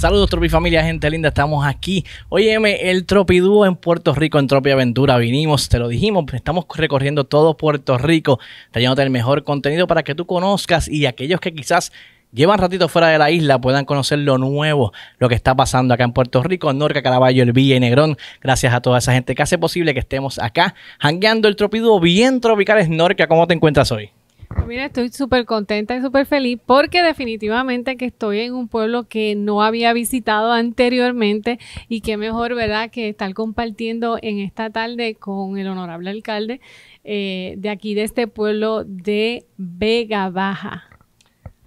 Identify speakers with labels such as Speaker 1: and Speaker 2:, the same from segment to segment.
Speaker 1: Saludos Tropi familia, gente linda, estamos aquí. Óyeme, el Tropidúo en Puerto Rico, en Tropi Aventura, vinimos, te lo dijimos, estamos recorriendo todo Puerto Rico, trayéndote el mejor contenido para que tú conozcas y aquellos que quizás llevan ratito fuera de la isla puedan conocer lo nuevo, lo que está pasando acá en Puerto Rico, Norca, Caraballo, El Villa y Negrón. Gracias a toda esa gente que hace posible que estemos acá, hangueando el Tropidúo bien tropicales. Norca, ¿cómo te encuentras hoy?
Speaker 2: Mira, estoy súper contenta y súper feliz porque definitivamente que estoy en un pueblo que no había visitado anteriormente y qué mejor, ¿verdad?, que estar compartiendo en esta tarde con el honorable alcalde eh, de aquí, de este pueblo de Vega Baja.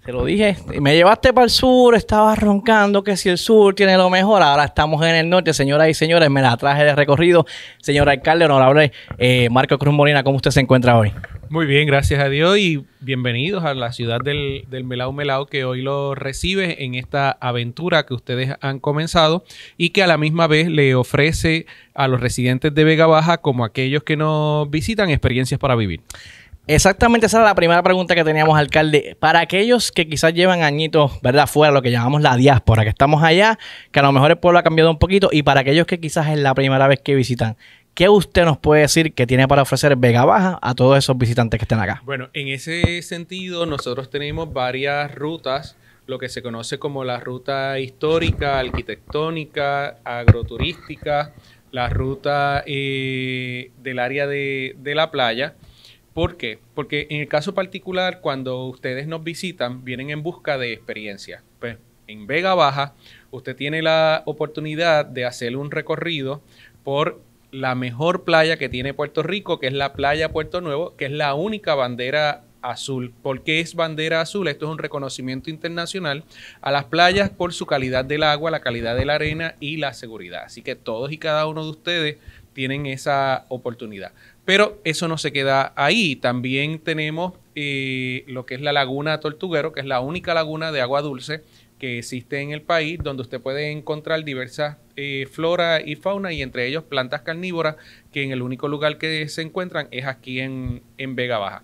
Speaker 1: Se lo dije, me llevaste para el sur, estaba roncando que si el sur tiene lo mejor, ahora estamos en el norte, señoras y señores, me la traje de recorrido. Señor alcalde, honorable eh, Marco Cruz Molina, ¿cómo usted se encuentra hoy?
Speaker 3: Muy bien, gracias a Dios y bienvenidos a la ciudad del, del Melao Melao que hoy lo recibe en esta aventura que ustedes han comenzado y que a la misma vez le ofrece a los residentes de Vega Baja como aquellos que nos visitan experiencias para vivir. Exactamente esa era la primera
Speaker 1: pregunta que teníamos, alcalde. Para aquellos que quizás llevan añitos, ¿verdad? Fuera, lo que llamamos la diáspora, que estamos allá, que a lo mejor el pueblo ha cambiado un poquito, y para aquellos que quizás es la primera vez que visitan, ¿qué usted nos puede decir que tiene para ofrecer Vega Baja a todos esos visitantes que están acá?
Speaker 3: Bueno, en ese sentido, nosotros tenemos varias rutas, lo que se conoce como la ruta histórica, arquitectónica, agroturística, la ruta eh, del área de la playa ¿Por qué? Porque en el caso particular, cuando ustedes nos visitan, vienen en busca de experiencia. Pues en Vega Baja, usted tiene la oportunidad de hacer un recorrido por la mejor playa que tiene Puerto Rico, que es la playa Puerto Nuevo, que es la única bandera azul. ¿Por qué es bandera azul? Esto es un reconocimiento internacional a las playas por su calidad del agua, la calidad de la arena y la seguridad. Así que todos y cada uno de ustedes tienen esa oportunidad. Pero eso no se queda ahí. También tenemos eh, lo que es la laguna Tortuguero, que es la única laguna de agua dulce que existe en el país, donde usted puede encontrar diversas eh, flora y fauna, y entre ellos plantas carnívoras, que en el único lugar que se encuentran es aquí en, en Vega Baja.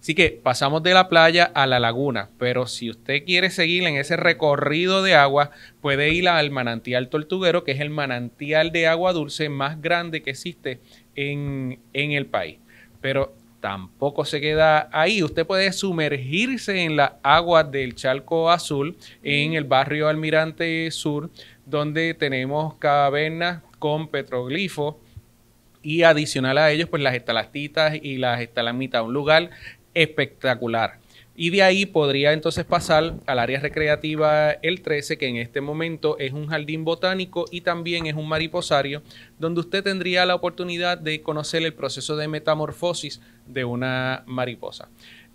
Speaker 3: Así que pasamos de la playa a la laguna, pero si usted quiere seguir en ese recorrido de agua, puede ir al manantial Tortuguero, que es el manantial de agua dulce más grande que existe en, el país. Pero tampoco se queda ahí. Usted puede sumergirse en las aguas del Chalco Azul en el barrio Almirante Sur, donde tenemos cavernas con petroglifos y adicional a ellos, pues las estalactitas y las estalamitas, un lugar espectacular. Y de ahí podría entonces pasar al área recreativa El 13, que en este momento es un jardín botánico y también es un mariposario, donde usted tendría la oportunidad de conocer el proceso de metamorfosis de una mariposa.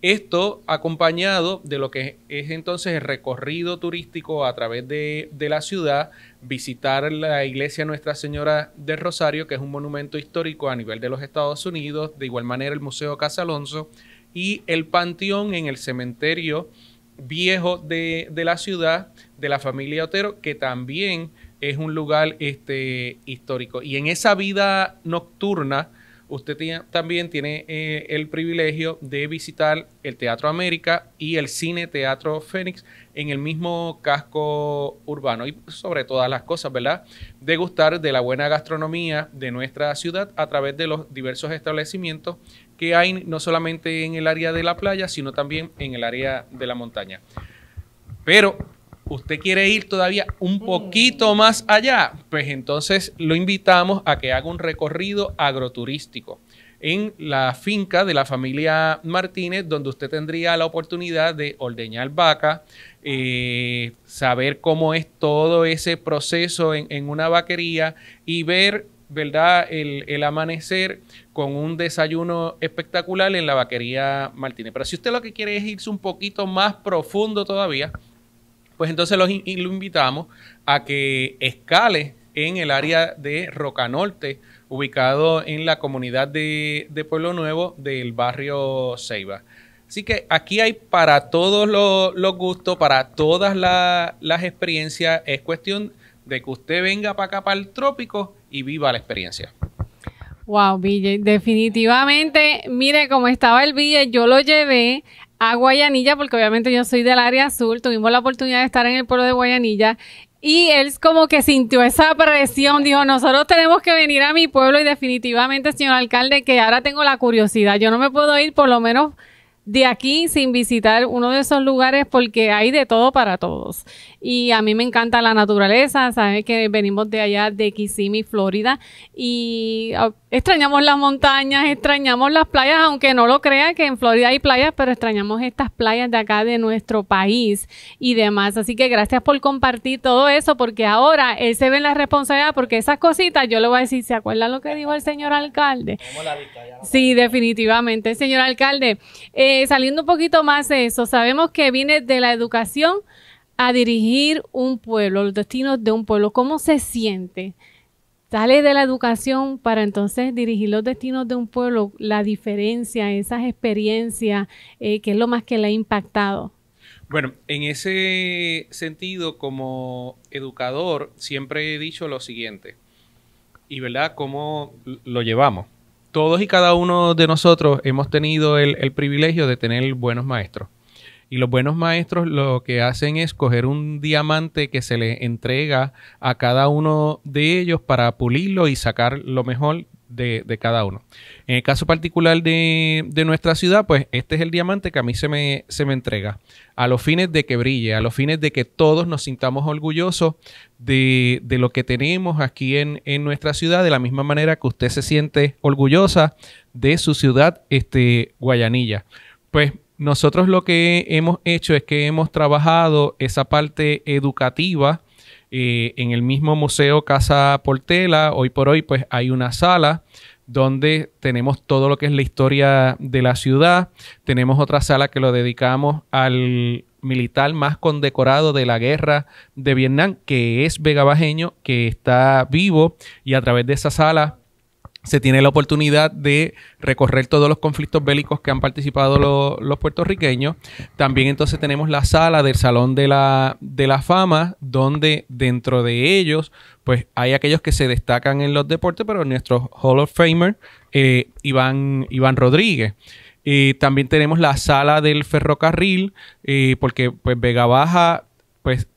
Speaker 3: Esto acompañado de lo que es entonces el recorrido turístico a través de, de, la ciudad, visitar la iglesia Nuestra Señora del Rosario, que es un monumento histórico a nivel de los Estados Unidos, de igual manera el Museo Casa Alonso, y el panteón en el cementerio viejo de, la ciudad, de la familia Otero, que también es un lugar este, histórico. Y en esa vida nocturna, usted también tiene eh, el privilegio de visitar el Teatro América y el Cine Teatro Fénix en el mismo casco urbano y sobre todas las cosas, ¿verdad? Degustar de la buena gastronomía de nuestra ciudad a través de los diversos establecimientos que hay no solamente en el área de la playa, sino también en el área de la montaña. Pero usted quiere ir todavía un mm. poquito más allá, pues entonces lo invitamos a que haga un recorrido agroturístico en la finca de la familia Martínez, donde usted tendría la oportunidad de ordeñar vaca, eh, saber cómo es todo ese proceso en una vaquería y ver ¿verdad? El, amanecer con un desayuno espectacular en la vaquería Martínez. Pero si usted lo que quiere es irse un poquito más profundo todavía, pues entonces lo invitamos a que escale en el área de Rocanorte, ubicado en la comunidad de, Pueblo Nuevo del barrio Ceiba. Así que aquí hay para todos los, gustos, para todas las experiencias. Es cuestión de que usted venga para acá, para el trópico, y viva la experiencia.
Speaker 2: Wow, Ville, definitivamente, mire cómo estaba el Ville, yo lo llevé a Guayanilla porque obviamente yo soy del área azul, tuvimos la oportunidad de estar en el pueblo de Guayanilla y él como que sintió esa presión, dijo, nosotros tenemos que venir a mi pueblo y definitivamente, señor alcalde, que ahora tengo la curiosidad, yo no me puedo ir por lo menos de aquí sin visitar uno de esos lugares porque hay de todo para todos. Y a mí me encanta la naturaleza, sabes que venimos de allá, de Kissimmee, Florida, y ah, extrañamos las montañas, extrañamos las playas, aunque no lo crea que en Florida hay playas, pero extrañamos estas playas de acá de nuestro país y demás. Así que gracias por compartir todo eso porque ahora él se ve en la responsabilidad porque esas cositas yo le voy a decir, ¿se acuerdan lo que dijo el señor alcalde? sí, definitivamente. Señor alcalde, eh, saliendo un poquito más de eso, sabemos que viene de la educación a dirigir un pueblo, los destinos de un pueblo. ¿Cómo se siente? Sale de la educación para entonces dirigir los destinos de un pueblo, la diferencia, esas experiencias, eh, qué que es lo más que le ha impactado.
Speaker 3: Bueno, en ese sentido, como educador, siempre he dicho lo siguiente, y verdad, cómo lo llevamos todos y cada uno de nosotros hemos tenido el, privilegio de tener buenos maestros. Y los buenos maestros lo que hacen es coger un diamante que se le entrega a cada uno de ellos para pulirlo y sacar lo mejor de, cada uno. En el caso particular de, nuestra ciudad, pues este es el diamante que a mí se me, se me entrega, a los fines de que brille, a los fines de que todos nos sintamos orgullosos de, lo que tenemos aquí en, en, nuestra ciudad, de la misma manera que usted se siente orgullosa de su ciudad, este, Guayanilla. Pues nosotros lo que hemos hecho es que hemos trabajado esa parte educativa, en el mismo Museo Casa Portela, hoy por hoy, pues hay una sala donde tenemos todo lo que es la historia de la ciudad. Tenemos otra sala que lo dedicamos al militar más condecorado de la guerra de Vietnam, que es vegabajeño, que está vivo y a través de esa sala se tiene la oportunidad de recorrer todos los conflictos bélicos que han participado los puertorriqueños. También entonces tenemos la sala del Salón de la, de la Fama, donde dentro de ellos, pues hay aquellos que se destacan en los deportes, pero nuestro Hall of Famer, eh, Iván, Iván Rodríguez. Eh, también tenemos la sala del ferrocarril, eh, porque pues Vega Baja pues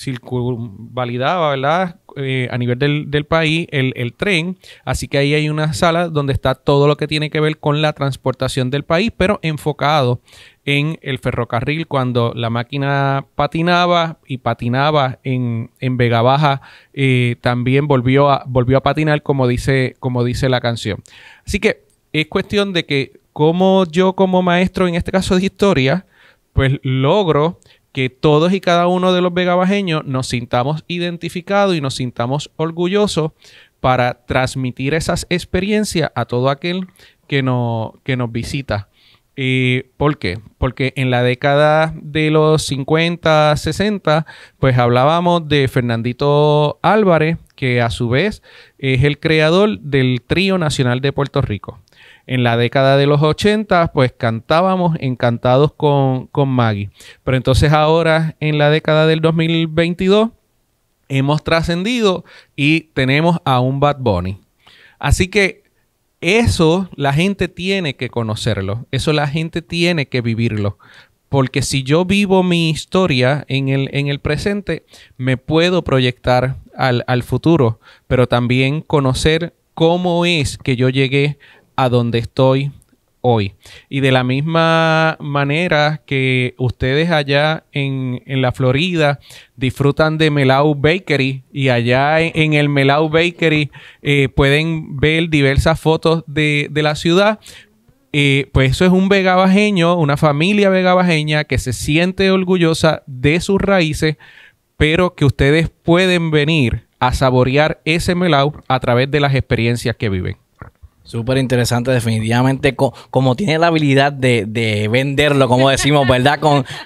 Speaker 3: circunvalidaba, ¿verdad? Eh, a nivel del, país el, tren. Así que ahí hay una sala donde está todo lo que tiene que ver con la transportación del país, pero enfocado en el ferrocarril cuando la máquina patinaba y patinaba en, Vega Baja, eh, también volvió a, volvió a patinar como dice, como dice la canción. Así que es cuestión de que como yo como maestro, en este caso de historia, pues logro que todos y cada uno de los vegabajeños nos sintamos identificados y nos sintamos orgullosos para transmitir esas experiencias a todo aquel que, que nos visita. Eh, ¿Por qué? Porque en la década de los 50, 60, pues hablábamos de Fernandito Álvarez, que a su vez es el creador del Trío Nacional de Puerto Rico en la década de los 80, pues cantábamos encantados con, con Maggie. Pero entonces ahora, en la década del 2022, hemos trascendido y tenemos a un Bad Bunny. Así que eso la gente tiene que conocerlo, eso la gente tiene que vivirlo. Porque si yo vivo mi historia en el, en el presente, me puedo proyectar al, al futuro, pero también conocer cómo es que yo llegué donde estoy hoy. Y de la misma manera que ustedes allá en, la Florida disfrutan de Melau Bakery y allá en, el Melau Bakery eh, pueden ver diversas fotos de, la ciudad. Eh, pues eso es un vegabajeño, una familia vegabajeña que se siente orgullosa de sus raíces, pero que ustedes pueden venir a saborear ese melau a través de las experiencias que viven.
Speaker 1: Súper interesante, definitivamente, como tiene la habilidad de, venderlo, como decimos, ¿verdad?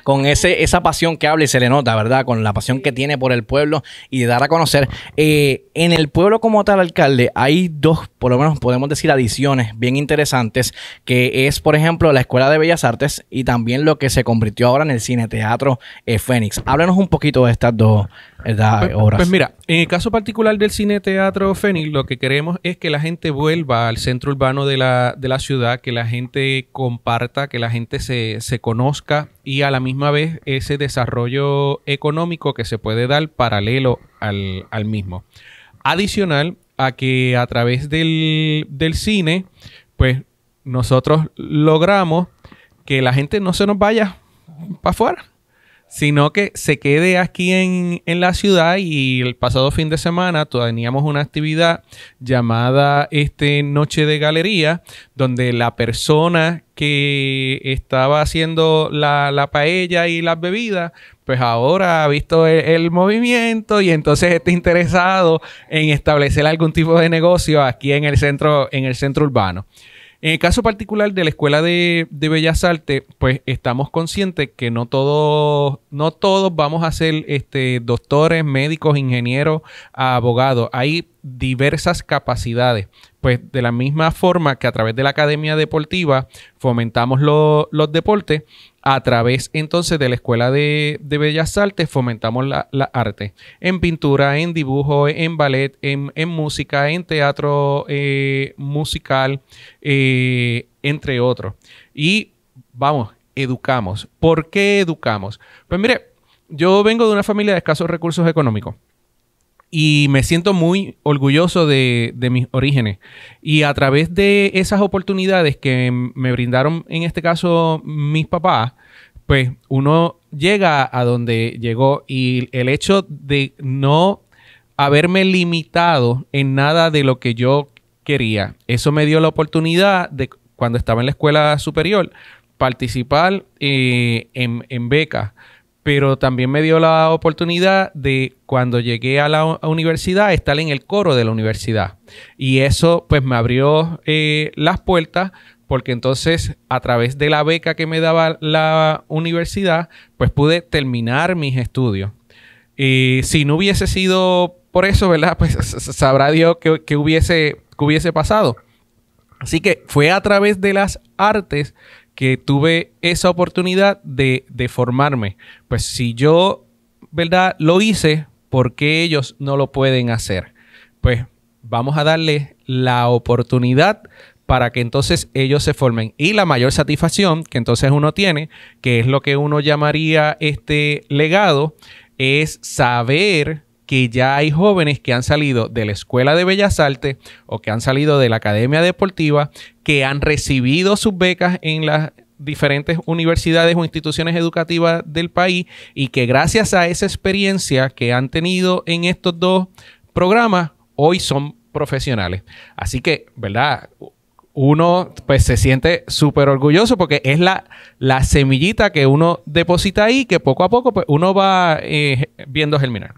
Speaker 1: Con, ese, esa pasión que habla y se le nota, ¿verdad? Con la pasión que tiene por el pueblo y de dar a conocer. Eh, en el pueblo como tal, alcalde, hay dos, por lo menos podemos decir, adiciones bien interesantes, que es, por ejemplo, la Escuela de Bellas Artes y también lo que se convirtió ahora en el Cine Teatro eh, Fénix. Háblanos un poquito de estas dos, pues, pues, pues, mira,
Speaker 3: en el caso particular del Cine Teatro Fénix, lo que queremos es que la gente vuelva al centro urbano de la, ciudad, que la gente comparta, que la gente se, conozca y a la misma vez ese desarrollo económico que se puede dar paralelo al, al mismo. Adicional a que a través del, del cine, pues nosotros logramos que la gente no se nos vaya para afuera sino que se quede aquí en, la ciudad y el pasado fin de semana teníamos una actividad llamada este Noche de Galería, donde la persona que estaba haciendo la, paella y las bebidas, pues ahora ha visto el, el, movimiento y entonces está interesado en establecer algún tipo de negocio aquí en el centro, en el centro urbano. En el caso particular de la Escuela de, Bellas Artes, pues estamos conscientes que no todos, no todos vamos a ser este, doctores, médicos, ingenieros, abogados. Hay diversas capacidades. Pues de la misma forma que a través de la Academia Deportiva fomentamos los deportes, a través entonces de la Escuela de, Bellas Artes fomentamos la, arte en pintura, en dibujo, en ballet, en, música, en teatro eh, musical, eh, entre otros. Y vamos, educamos. ¿Por qué educamos? Pues mire, yo vengo de una familia de escasos recursos económicos y me siento muy orgulloso de, mis orígenes. Y a través de esas oportunidades que me brindaron, en este caso, mis papás, pues uno llega a donde llegó y el hecho de no haberme limitado en nada de lo que yo quería, eso me dio la oportunidad de, cuando estaba en la escuela superior, participar eh, en, en becas pero también me dio la oportunidad de cuando llegué a la universidad estar en el coro de la universidad. Y eso pues me abrió eh, las puertas porque entonces a través de la beca que me daba la universidad pues pude terminar mis estudios. Y si no hubiese sido por eso, ¿verdad? Pues sabrá Dios que, hubiese, que hubiese pasado. Así que fue a través de las artes que tuve esa oportunidad de, formarme. Pues si yo, ¿verdad? Lo hice, ¿por qué ellos no lo pueden hacer? Pues vamos a darle la oportunidad para que entonces ellos se formen. Y la mayor satisfacción que entonces uno tiene, que es lo que uno llamaría este legado, es saber que ya hay jóvenes que han salido de la Escuela de Bellas Artes o que han salido de la Academia Deportiva, que han recibido sus becas en las diferentes universidades o instituciones educativas del país y que gracias a esa experiencia que han tenido en estos dos programas, hoy son profesionales. Así que, ¿verdad? uno pues se siente súper orgulloso porque es la, semillita que uno deposita ahí que poco a poco pues, uno va eh, viendo germinar.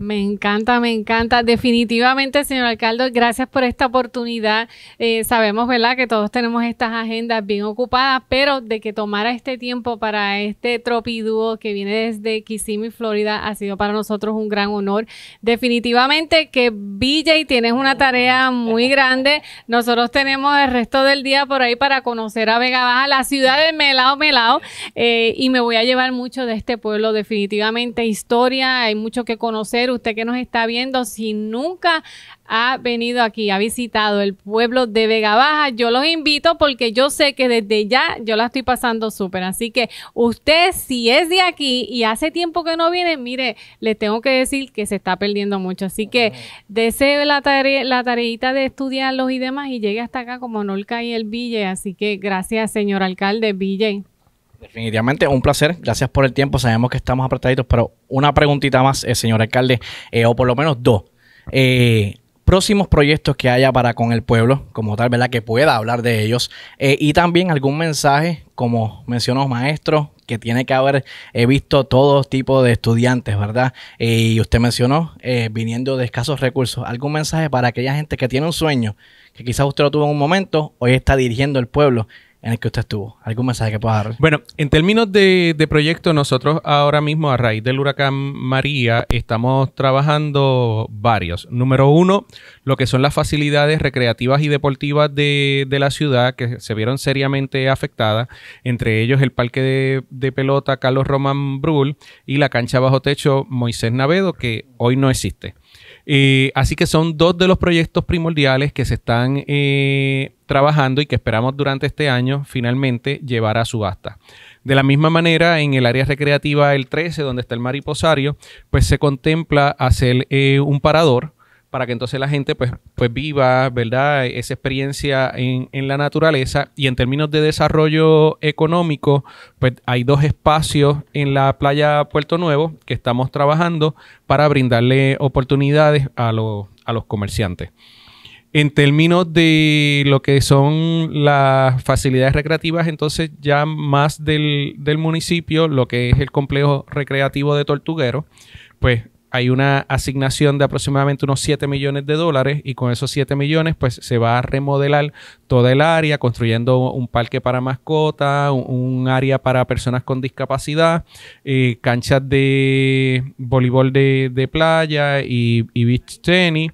Speaker 2: Me encanta, me encanta. Definitivamente, señor alcalde, gracias por esta oportunidad. Eh, sabemos, ¿verdad?, que todos tenemos estas agendas bien ocupadas, pero de que tomara este tiempo para este tropidúo que viene desde Kissimmee, Florida, ha sido para nosotros un gran honor. Definitivamente que BJ tienes una tarea muy grande. Nosotros tenemos el resto del día por ahí para conocer a Vega Baja, la ciudad de Melao, Melao, eh, y me voy a llevar mucho de este pueblo, definitivamente. Historia, hay mucho que conocer usted que nos está viendo si nunca ha venido aquí, ha visitado el pueblo de Vega Baja? Yo los invito porque yo sé que desde ya yo la estoy pasando súper. Así que usted si es de aquí y hace tiempo que no viene, mire, le tengo que decir que se está perdiendo mucho. Así que deseo la, tarea, la tareita de estudiarlos y demás y llegue hasta acá como Nolca y el Ville. Así que gracias, señor alcalde Ville.
Speaker 1: Definitivamente, un placer. Gracias por el tiempo. Sabemos que estamos apretaditos, pero una preguntita más, eh, señor alcalde, eh, o por lo menos dos. Eh, próximos proyectos que haya para con el pueblo, como tal, ¿verdad? Que pueda hablar de ellos. y también algún mensaje, como mencionó maestro, que tiene que haber he visto todo tipo de estudiantes, ¿verdad? y usted mencionó, viniendo de escasos recursos, algún mensaje para aquella gente que tiene un sueño, que quizás usted lo tuvo en un momento, hoy está dirigiendo el pueblo en el que usted estuvo. ¿Algún mensaje que pueda dar?
Speaker 3: Bueno, en términos de, proyectos proyecto, nosotros ahora mismo, a raíz del huracán María, estamos trabajando varios. Número uno, lo que son las facilidades recreativas y deportivas de, la ciudad que se vieron seriamente afectadas, entre ellos el parque de, pelota Carlos Román Brul y la cancha bajo techo Moisés Navedo, que hoy no existe. Eh, así que son dos de los proyectos primordiales que se están eh, trabajando y que esperamos durante este año finalmente llevar a subasta. De la misma manera, en el área recreativa el 13, donde está el mariposario, pues se contempla hacer eh, un parador para que entonces la gente pues, pues viva, ¿verdad? Esa experiencia en, la naturaleza. Y en términos de desarrollo económico, pues hay dos espacios en la playa Puerto Nuevo que estamos trabajando para brindarle oportunidades a los comerciantes. En términos de lo que son las facilidades recreativas, entonces ya más del, municipio, lo que es el complejo recreativo de Tortuguero, pues hay una asignación de aproximadamente unos 7 millones de dólares y con esos 7 millones pues se va a remodelar toda el área construyendo un parque para mascotas, un, área para personas con discapacidad, eh, canchas de voleibol de, playa y, y beach tennis.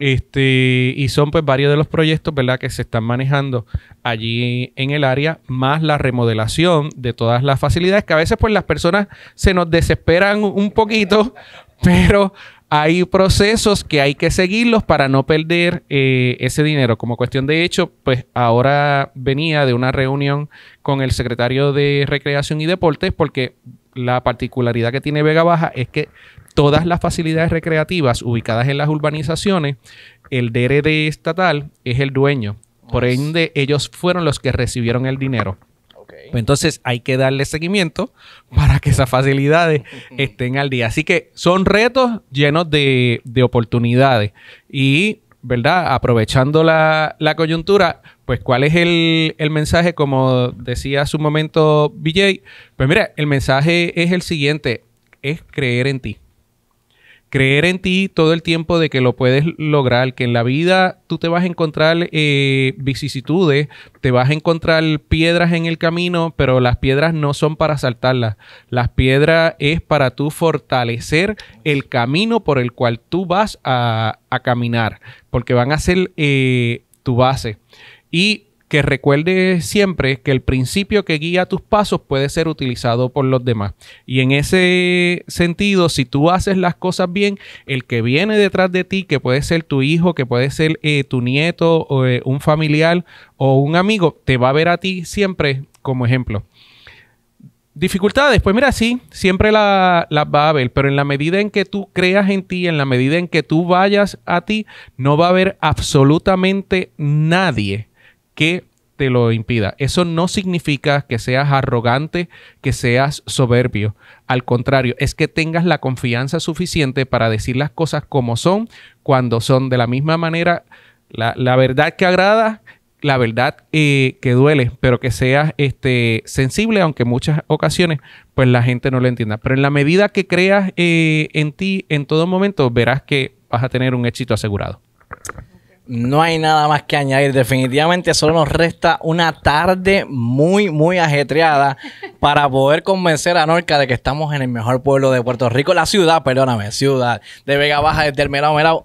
Speaker 3: Este, y son pues varios de los proyectos, ¿verdad? Que se están manejando allí en el área, más la remodelación de todas las facilidades, que a veces pues las personas se nos desesperan un poquito, pero hay procesos que hay que seguirlos para no perder eh, ese dinero. Como cuestión de hecho, pues ahora venía de una reunión con el secretario de Recreación y Deportes, porque la particularidad que tiene Vega Baja es que todas las facilidades recreativas ubicadas en las urbanizaciones, el DRD estatal es el dueño. Por ende, ellos fueron los que recibieron el dinero. Pues entonces hay que darle seguimiento para que esas facilidades estén al día. Así que son retos llenos de, oportunidades. Y, ¿verdad? Aprovechando la, coyuntura, pues cuál es el, el, mensaje, como decía hace un momento BJ, pues mira, el mensaje es el siguiente, es creer en ti creer en ti todo el tiempo de que lo puedes lograr, que en la vida tú te vas a encontrar eh, vicisitudes, te vas a encontrar piedras en el camino, pero las piedras no son para saltarlas. Las piedras es para tú fortalecer el camino por el cual tú vas a, caminar, porque van a ser eh, tu base. Y que recuerde siempre que el principio que guía tus pasos puede ser utilizado por los demás. Y en ese sentido, si tú haces las cosas bien, el que viene detrás de ti, que puede ser tu hijo, que puede ser eh, tu nieto, o, eh, un familiar o un amigo, te va a ver a ti siempre como ejemplo. Dificultades, pues mira, sí, siempre las va a haber, pero en la medida en que tú creas en ti, en la medida en que tú vayas a ti, no va a haber absolutamente nadie que te lo impida. Eso no significa que seas arrogante, que seas soberbio. Al contrario, es que tengas la confianza suficiente para decir las cosas como son, cuando son de la misma manera, la, verdad que agrada, la verdad eh, que duele, pero que seas este, sensible, aunque en muchas ocasiones pues la gente no lo entienda. Pero en la medida que creas eh, en ti en todo momento, verás que vas a tener un éxito asegurado.
Speaker 1: No hay nada más que añadir. Definitivamente solo nos resta una tarde muy, muy ajetreada para poder convencer a Norca de que estamos en el mejor pueblo de Puerto Rico, la ciudad, perdóname, ciudad de Vega Baja, desde el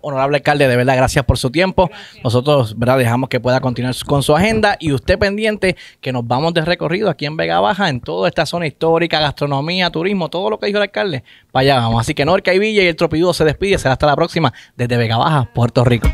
Speaker 1: Honorable alcalde, de verdad, gracias por su tiempo. Nosotros, ¿verdad? Dejamos que pueda continuar con su agenda y usted pendiente que nos vamos de recorrido aquí en Vega Baja, en toda esta zona histórica, gastronomía, turismo, todo lo que dijo el alcalde. Vaya vamos. Así que Norca y Villa y el Tropidudo se despide. Será hasta la próxima desde Vega Baja, Puerto Rico.